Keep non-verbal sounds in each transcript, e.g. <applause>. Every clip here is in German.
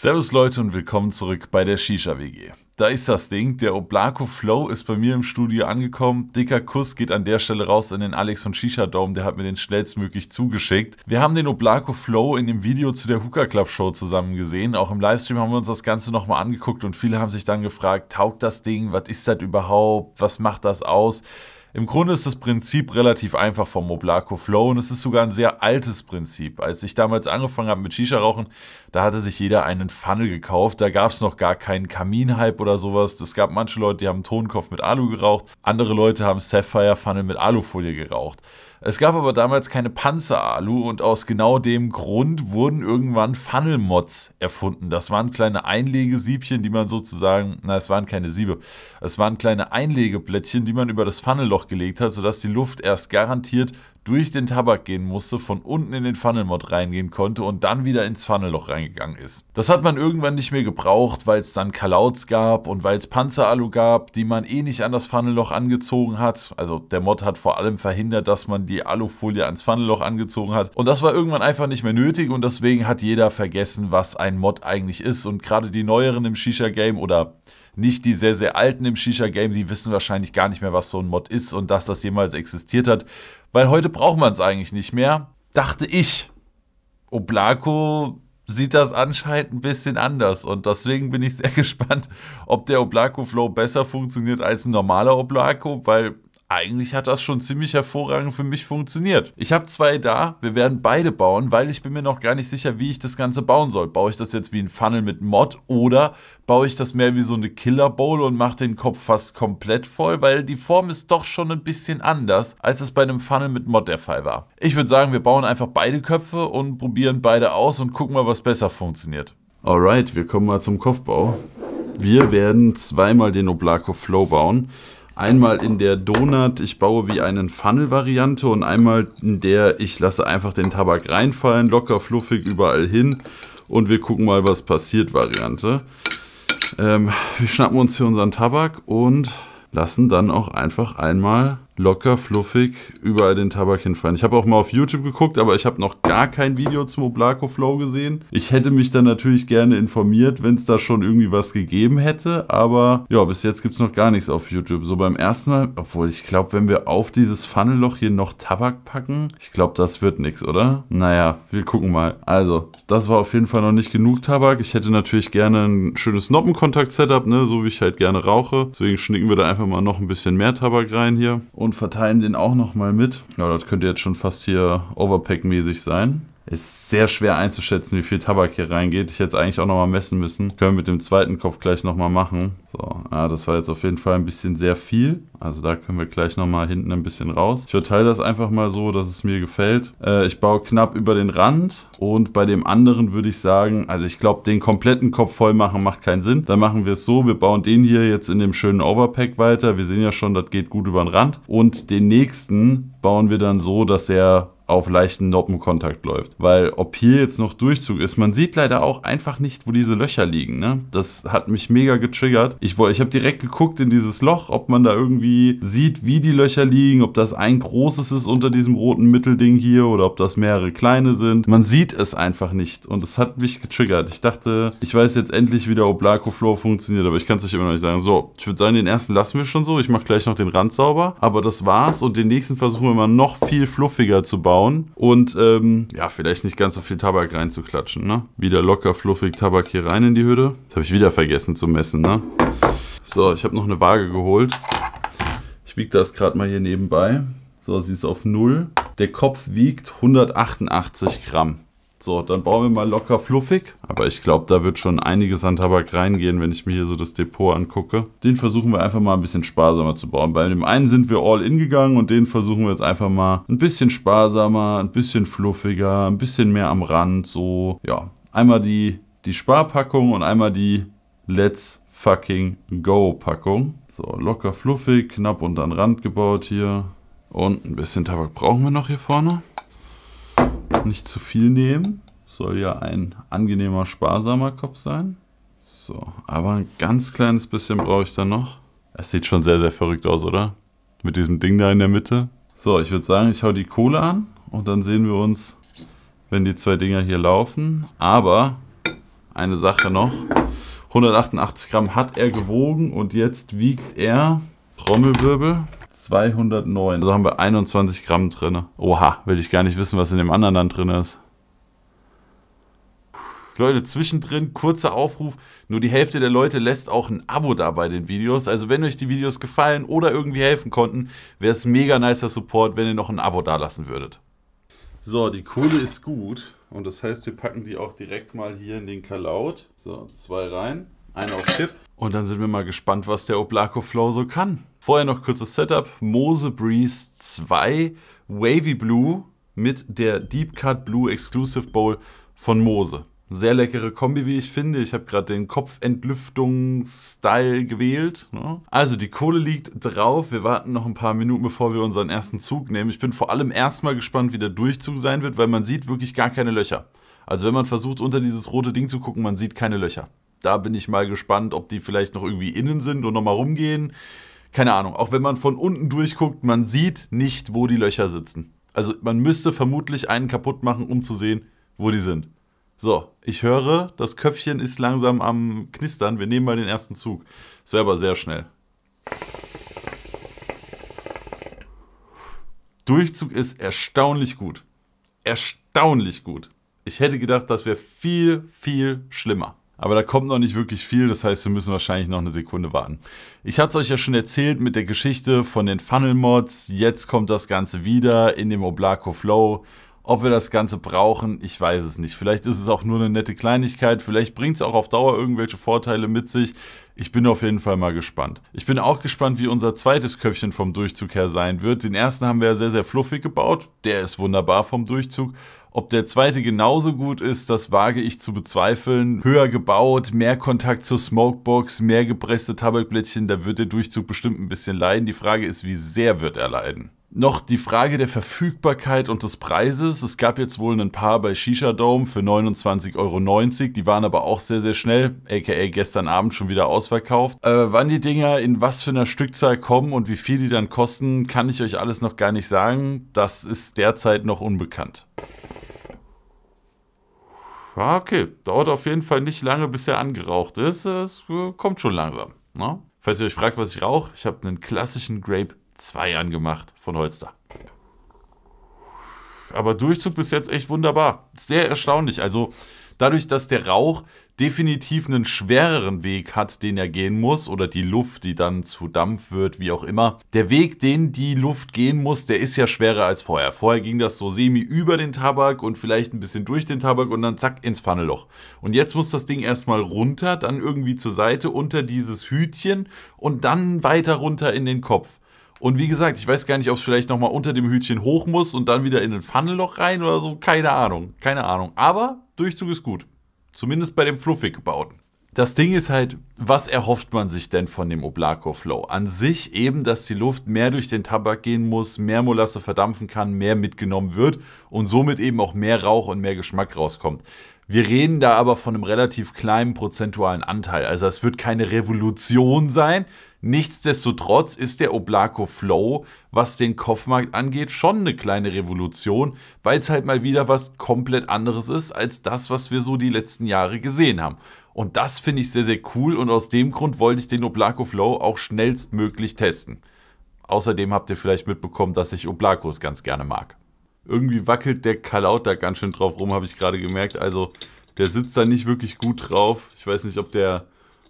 Servus Leute und willkommen zurück bei der Shisha WG. Da ist das Ding, der Oblako Flow ist bei mir im Studio angekommen. Dicker Kuss geht an der Stelle raus an den Alex von Shisha Dome, der hat mir den schnellstmöglich zugeschickt. Wir haben den Oblako Flow in dem Video zu der Hooker Club Show zusammen gesehen. Auch im Livestream haben wir uns das Ganze nochmal angeguckt und viele haben sich dann gefragt, taugt das Ding, was ist das überhaupt, was macht das aus? Im Grunde ist das Prinzip relativ einfach vom Moblaco Flow und es ist sogar ein sehr altes Prinzip. Als ich damals angefangen habe mit Shisha-Rauchen, da hatte sich jeder einen Funnel gekauft. Da gab es noch gar keinen Kaminhype oder sowas. Es gab manche Leute, die haben Tonkopf mit Alu geraucht, andere Leute haben Sapphire-Funnel mit Alufolie geraucht. Es gab aber damals keine Panzeralu und aus genau dem Grund wurden irgendwann Funnel-Mods erfunden. Das waren kleine Einlegesiebchen, die man sozusagen, na, es waren keine Siebe, es waren kleine Einlegeplättchen, die man über das Funnelloch gelegt hat, sodass die Luft erst garantiert durch den Tabak gehen musste, von unten in den Funnel-Mod reingehen konnte und dann wieder ins Funnelloch reingegangen ist. Das hat man irgendwann nicht mehr gebraucht, weil es dann Kalauts gab und weil es Panzeralu gab, die man eh nicht an das Funnelloch angezogen hat. Also der Mod hat vor allem verhindert, dass man die Alufolie ans Funnelloch angezogen hat. Und das war irgendwann einfach nicht mehr nötig und deswegen hat jeder vergessen, was ein Mod eigentlich ist. Und gerade die neueren im Shisha-Game oder nicht die sehr, sehr alten im Shisha-Game, die wissen wahrscheinlich gar nicht mehr, was so ein Mod ist und dass das jemals existiert hat, weil heute braucht man es eigentlich nicht mehr, dachte ich. Oblako sieht das anscheinend ein bisschen anders und deswegen bin ich sehr <laughs> gespannt, ob der Oblako-Flow besser funktioniert als ein normaler Oblako, weil eigentlich hat das schon ziemlich hervorragend für mich funktioniert. Ich habe zwei da, wir werden beide bauen, weil ich bin mir noch gar nicht sicher, wie ich das Ganze bauen soll. Baue ich das jetzt wie ein Funnel mit Mod oder baue ich das mehr wie so eine Killer Bowl und mache den Kopf fast komplett voll, weil die Form ist doch schon ein bisschen anders, als es bei einem Funnel mit Mod der Fall war. Ich würde sagen, wir bauen einfach beide Köpfe und probieren beide aus und gucken mal, was besser funktioniert. Alright, wir kommen mal zum Kopfbau. Wir werden zweimal den Oblako Flow bauen. Einmal in der Donut, ich baue wie einen Funnel-Variante und einmal in der, ich lasse einfach den Tabak reinfallen, locker, fluffig, überall hin und wir gucken mal, was passiert Variante. Ähm, wir schnappen uns hier unseren Tabak und lassen dann auch einfach einmal locker, fluffig, überall den Tabak hinfallen. Ich habe auch mal auf YouTube geguckt, aber ich habe noch gar kein Video zum Oblako Flow gesehen. Ich hätte mich dann natürlich gerne informiert, wenn es da schon irgendwie was gegeben hätte, aber ja, bis jetzt gibt es noch gar nichts auf YouTube. So beim ersten Mal, obwohl ich glaube, wenn wir auf dieses Funnelloch hier noch Tabak packen, ich glaube, das wird nichts, oder? Naja, wir gucken mal. Also, das war auf jeden Fall noch nicht genug Tabak. Ich hätte natürlich gerne ein schönes Noppenkontakt-Setup, ne, so wie ich halt gerne rauche. Deswegen schnicken wir da einfach mal noch ein bisschen mehr Tabak rein hier. Und und verteilen den auch nochmal mit. Ja, das könnte jetzt schon fast hier Overpack-mäßig sein. Ist sehr schwer einzuschätzen, wie viel Tabak hier reingeht. Ich hätte es eigentlich auch nochmal messen müssen. Können wir mit dem zweiten Kopf gleich nochmal machen. So, ja, das war jetzt auf jeden Fall ein bisschen sehr viel. Also da können wir gleich nochmal hinten ein bisschen raus. Ich verteile das einfach mal so, dass es mir gefällt. Äh, ich baue knapp über den Rand. Und bei dem anderen würde ich sagen, also ich glaube, den kompletten Kopf voll machen macht keinen Sinn. Dann machen wir es so, wir bauen den hier jetzt in dem schönen Overpack weiter. Wir sehen ja schon, das geht gut über den Rand. Und den nächsten bauen wir dann so, dass er auf leichten Noppenkontakt läuft. Weil ob hier jetzt noch Durchzug ist, man sieht leider auch einfach nicht, wo diese Löcher liegen. Ne? Das hat mich mega getriggert. Ich, ich habe direkt geguckt in dieses Loch, ob man da irgendwie sieht, wie die Löcher liegen, ob das ein großes ist unter diesem roten Mittelding hier oder ob das mehrere kleine sind. Man sieht es einfach nicht und es hat mich getriggert. Ich dachte, ich weiß jetzt endlich, wie der Oblako Flow funktioniert, aber ich kann es euch immer noch nicht sagen. So, ich würde sagen, den ersten lassen wir schon so. Ich mache gleich noch den Rand sauber, aber das war's und den nächsten versuchen wir mal noch viel fluffiger zu bauen bauen und ähm, ja, vielleicht nicht ganz so viel Tabak reinzuklatschen. Ne? Wieder locker fluffig Tabak hier rein in die Hütte. Das habe ich wieder vergessen zu messen. Ne? So, ich habe noch eine Waage geholt. Ich wiege das gerade mal hier nebenbei. So, sie ist auf 0. Der Kopf wiegt 188 Gramm. So, dann bauen wir mal locker fluffig. Aber ich glaube, da wird schon einiges an Tabak reingehen, wenn ich mir hier so das Depot angucke. Den versuchen wir einfach mal ein bisschen sparsamer zu bauen. Bei dem einen sind wir all in gegangen und den versuchen wir jetzt einfach mal ein bisschen sparsamer, ein bisschen fluffiger, ein bisschen mehr am Rand. So, ja, einmal die, die Sparpackung und einmal die Let's fucking go Packung. So, locker fluffig, knapp und an Rand gebaut hier. Und ein bisschen Tabak brauchen wir noch hier vorne. Nicht zu viel nehmen soll ja ein angenehmer, sparsamer Kopf sein. So, aber ein ganz kleines bisschen brauche ich dann noch. Es sieht schon sehr, sehr verrückt aus, oder? Mit diesem Ding da in der Mitte. So, ich würde sagen, ich hau die Kohle an und dann sehen wir uns, wenn die zwei Dinger hier laufen. Aber eine Sache noch. 188 Gramm hat er gewogen und jetzt wiegt er, Trommelwirbel, 209. Also haben wir 21 Gramm drin. Oha, will ich gar nicht wissen, was in dem anderen dann drin ist. Leute, zwischendrin kurzer Aufruf. Nur die Hälfte der Leute lässt auch ein Abo da bei den Videos. Also wenn euch die Videos gefallen oder irgendwie helfen konnten, wäre es mega nicer Support, wenn ihr noch ein Abo da lassen würdet. So, die Kohle ist gut. Und das heißt, wir packen die auch direkt mal hier in den Kalaut. So, zwei rein. Eine auf Tipp. Und dann sind wir mal gespannt, was der Oblaco Flow so kann. Vorher noch kurzes Setup. Mose Breeze 2 Wavy Blue mit der Deep Cut Blue Exclusive Bowl von Mose. Sehr leckere Kombi, wie ich finde. Ich habe gerade den Kopfentlüftung-Style gewählt. Ne? Also die Kohle liegt drauf. Wir warten noch ein paar Minuten, bevor wir unseren ersten Zug nehmen. Ich bin vor allem erstmal gespannt, wie der Durchzug sein wird, weil man sieht wirklich gar keine Löcher. Also wenn man versucht, unter dieses rote Ding zu gucken, man sieht keine Löcher. Da bin ich mal gespannt, ob die vielleicht noch irgendwie innen sind und nochmal rumgehen. Keine Ahnung. Auch wenn man von unten durchguckt, man sieht nicht, wo die Löcher sitzen. Also man müsste vermutlich einen kaputt machen, um zu sehen, wo die sind. So, ich höre, das Köpfchen ist langsam am Knistern. Wir nehmen mal den ersten Zug. Das wäre aber sehr schnell. Durchzug ist erstaunlich gut. Erstaunlich gut. Ich hätte gedacht, das wäre viel, viel schlimmer. Aber da kommt noch nicht wirklich viel, das heißt, wir müssen wahrscheinlich noch eine Sekunde warten. Ich hatte es euch ja schon erzählt mit der Geschichte von den Funnel Mods. Jetzt kommt das Ganze wieder in dem Oblako Flow. Ob wir das Ganze brauchen, ich weiß es nicht. Vielleicht ist es auch nur eine nette Kleinigkeit, vielleicht bringt es auch auf Dauer irgendwelche Vorteile mit sich. Ich bin auf jeden Fall mal gespannt. Ich bin auch gespannt, wie unser zweites Köpfchen vom Durchzug her sein wird. Den ersten haben wir ja sehr, sehr fluffig gebaut. Der ist wunderbar vom Durchzug. Ob der zweite genauso gut ist, das wage ich zu bezweifeln. Höher gebaut, mehr Kontakt zur Smokebox, mehr gepresste Tabakblättchen, da wird der Durchzug bestimmt ein bisschen leiden. Die Frage ist, wie sehr wird er leiden? noch die Frage der Verfügbarkeit und des Preises. Es gab jetzt wohl ein paar bei Shisha Dome für 29,90 Euro. Die waren aber auch sehr, sehr schnell, aka gestern Abend schon wieder ausverkauft. Äh, wann die Dinger in was für einer Stückzahl kommen und wie viel die dann kosten, kann ich euch alles noch gar nicht sagen. Das ist derzeit noch unbekannt. okay. Dauert auf jeden Fall nicht lange, bis er angeraucht ist. Es äh, kommt schon langsam. Ne? Falls ihr euch fragt, was ich rauche, ich habe einen klassischen Grape zwei Jahren gemacht von Holster. Aber Durchzug bis jetzt echt wunderbar. Sehr erstaunlich. Also dadurch, dass der Rauch definitiv einen schwereren Weg hat, den er gehen muss, oder die Luft, die dann zu Dampf wird, wie auch immer. Der Weg, den die Luft gehen muss, der ist ja schwerer als vorher. Vorher ging das so semi über den Tabak und vielleicht ein bisschen durch den Tabak und dann zack ins Pfanneloch. Und jetzt muss das Ding erstmal runter, dann irgendwie zur Seite unter dieses Hütchen und dann weiter runter in den Kopf. Und wie gesagt, ich weiß gar nicht, ob es vielleicht nochmal unter dem Hütchen hoch muss und dann wieder in ein Pfannenloch rein oder so. Keine Ahnung. Keine Ahnung. Aber Durchzug ist gut. Zumindest bei dem fluffig gebauten. Das Ding ist halt, was erhofft man sich denn von dem Oblako Flow? An sich eben, dass die Luft mehr durch den Tabak gehen muss, mehr Molasse verdampfen kann, mehr mitgenommen wird und somit eben auch mehr Rauch und mehr Geschmack rauskommt. Wir reden da aber von einem relativ kleinen prozentualen Anteil. Also es wird keine Revolution sein. Nichtsdestotrotz ist der Oblako Flow, was den Kopfmarkt angeht, schon eine kleine Revolution, weil es halt mal wieder was komplett anderes ist als das, was wir so die letzten Jahre gesehen haben. Und das finde ich sehr, sehr cool und aus dem Grund wollte ich den Oblako Flow auch schnellstmöglich testen. Außerdem habt ihr vielleicht mitbekommen, dass ich Oblakos ganz gerne mag irgendwie wackelt der Kalaut da ganz schön drauf rum, habe ich gerade gemerkt. Also der sitzt da nicht wirklich gut drauf. Ich weiß nicht, ob der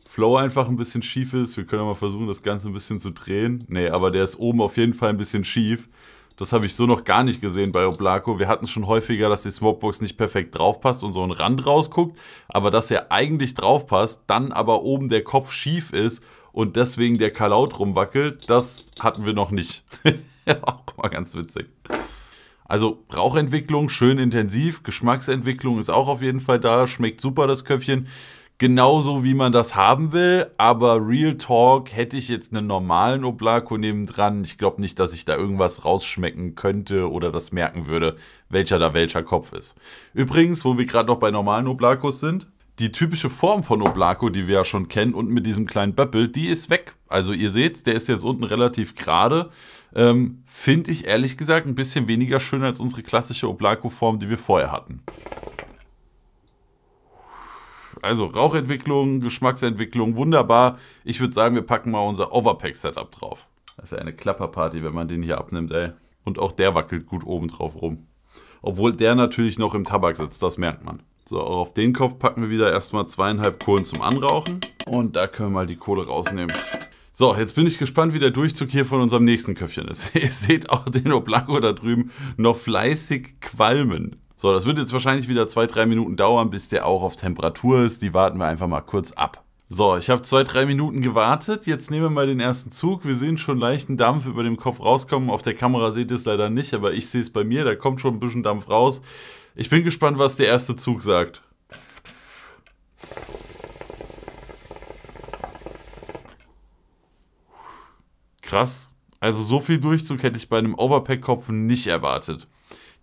Flow einfach ein bisschen schief ist. Wir können ja mal versuchen, das Ganze ein bisschen zu drehen. Nee, aber der ist oben auf jeden Fall ein bisschen schief. Das habe ich so noch gar nicht gesehen bei Oblako. Wir hatten schon häufiger, dass die Smokebox nicht perfekt draufpasst und so ein Rand rausguckt, aber dass er eigentlich draufpasst, dann aber oben der Kopf schief ist und deswegen der Kalaut rumwackelt, das hatten wir noch nicht. <laughs> Auch mal ganz witzig. Also Rauchentwicklung, schön intensiv, Geschmacksentwicklung ist auch auf jeden Fall da, schmeckt super das Köpfchen. Genauso wie man das haben will, aber Real Talk hätte ich jetzt einen normalen Oblako nebendran. Ich glaube nicht, dass ich da irgendwas rausschmecken könnte oder das merken würde, welcher da welcher Kopf ist. Übrigens, wo wir gerade noch bei normalen Oblakos sind, die typische Form von Oblako, die wir ja schon kennen, unten mit diesem kleinen Böppel, die ist weg. Also ihr seht, der ist jetzt unten relativ gerade. Ähm, Finde ich ehrlich gesagt ein bisschen weniger schön als unsere klassische Oblako-Form, die wir vorher hatten. Also Rauchentwicklung, Geschmacksentwicklung, wunderbar. Ich würde sagen, wir packen mal unser Overpack-Setup drauf. Das ist ja eine Klapperparty, wenn man den hier abnimmt, ey. Und auch der wackelt gut oben drauf rum. Obwohl der natürlich noch im Tabak sitzt, das merkt man. So, auch auf den Kopf packen wir wieder erstmal zweieinhalb Kohlen zum Anrauchen. Und da können wir mal die Kohle rausnehmen. So, jetzt bin ich gespannt, wie der Durchzug hier von unserem nächsten Köpfchen ist. <laughs> Ihr seht auch den Oblanco da drüben noch fleißig qualmen. So, das wird jetzt wahrscheinlich wieder zwei, drei Minuten dauern, bis der auch auf Temperatur ist. Die warten wir einfach mal kurz ab. So, ich habe zwei, drei Minuten gewartet. Jetzt nehmen wir mal den ersten Zug. Wir sehen schon leichten Dampf über dem Kopf rauskommen. Auf der Kamera seht ihr es leider nicht, aber ich sehe es bei mir. Da kommt schon ein bisschen Dampf raus. Ich bin gespannt, was der erste Zug sagt. Krass. Also so viel Durchzug hätte ich bei einem overpack kopf nicht erwartet.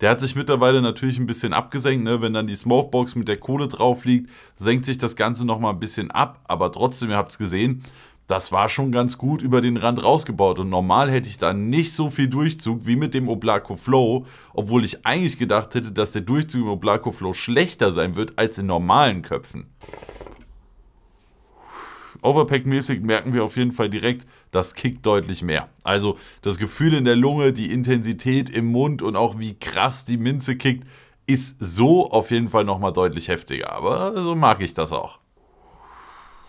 Der hat sich mittlerweile natürlich ein bisschen abgesenkt, ne? wenn dann die Smokebox mit der Kohle drauf liegt, senkt sich das Ganze nochmal ein bisschen ab, aber trotzdem, ihr habt es gesehen, das war schon ganz gut über den Rand rausgebaut. Und normal hätte ich da nicht so viel Durchzug wie mit dem Oblako Flow, obwohl ich eigentlich gedacht hätte, dass der Durchzug im Oblako Flow schlechter sein wird als in normalen Köpfen. Overpack-mäßig merken wir auf jeden Fall direkt, das kickt deutlich mehr. Also das Gefühl in der Lunge, die Intensität im Mund und auch wie krass die Minze kickt, ist so auf jeden Fall nochmal deutlich heftiger. Aber so mag ich das auch.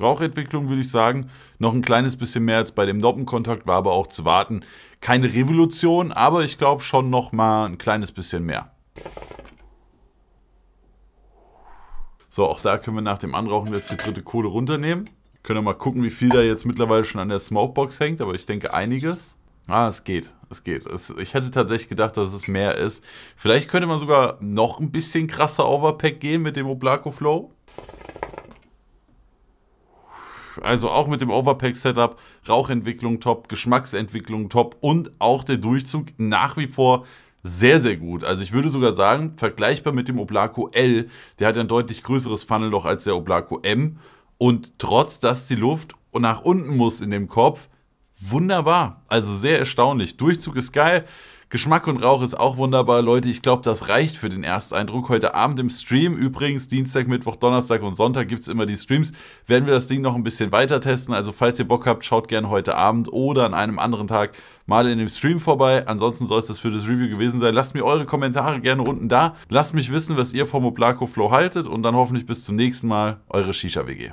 Rauchentwicklung, würde ich sagen. Noch ein kleines bisschen mehr als bei dem Noppenkontakt, war aber auch zu warten. Keine Revolution, aber ich glaube schon noch mal ein kleines bisschen mehr. So, auch da können wir nach dem Anrauchen jetzt die dritte Kohle runternehmen. Können wir mal gucken, wie viel da jetzt mittlerweile schon an der Smokebox hängt, aber ich denke einiges. Ah, es geht, es geht. Es, ich hätte tatsächlich gedacht, dass es mehr ist. Vielleicht könnte man sogar noch ein bisschen krasser Overpack gehen mit dem Oblaco Flow. Also auch mit dem Overpack-Setup, Rauchentwicklung top, Geschmacksentwicklung top und auch der Durchzug nach wie vor sehr, sehr gut. Also ich würde sogar sagen, vergleichbar mit dem Oblaco L, der hat ein deutlich größeres Funnelloch als der Oblaco M. Und trotz, dass die Luft nach unten muss in dem Kopf, wunderbar. Also sehr erstaunlich. Durchzug ist geil. Geschmack und Rauch ist auch wunderbar, Leute. Ich glaube, das reicht für den Ersteindruck. Heute Abend im Stream, übrigens Dienstag, Mittwoch, Donnerstag und Sonntag gibt es immer die Streams. Werden wir das Ding noch ein bisschen weiter testen. Also, falls ihr Bock habt, schaut gerne heute Abend oder an einem anderen Tag mal in dem Stream vorbei. Ansonsten soll es das für das Review gewesen sein. Lasst mir eure Kommentare gerne unten da. Lasst mich wissen, was ihr vom Oblako Flow haltet. Und dann hoffentlich bis zum nächsten Mal. Eure Shisha-WG.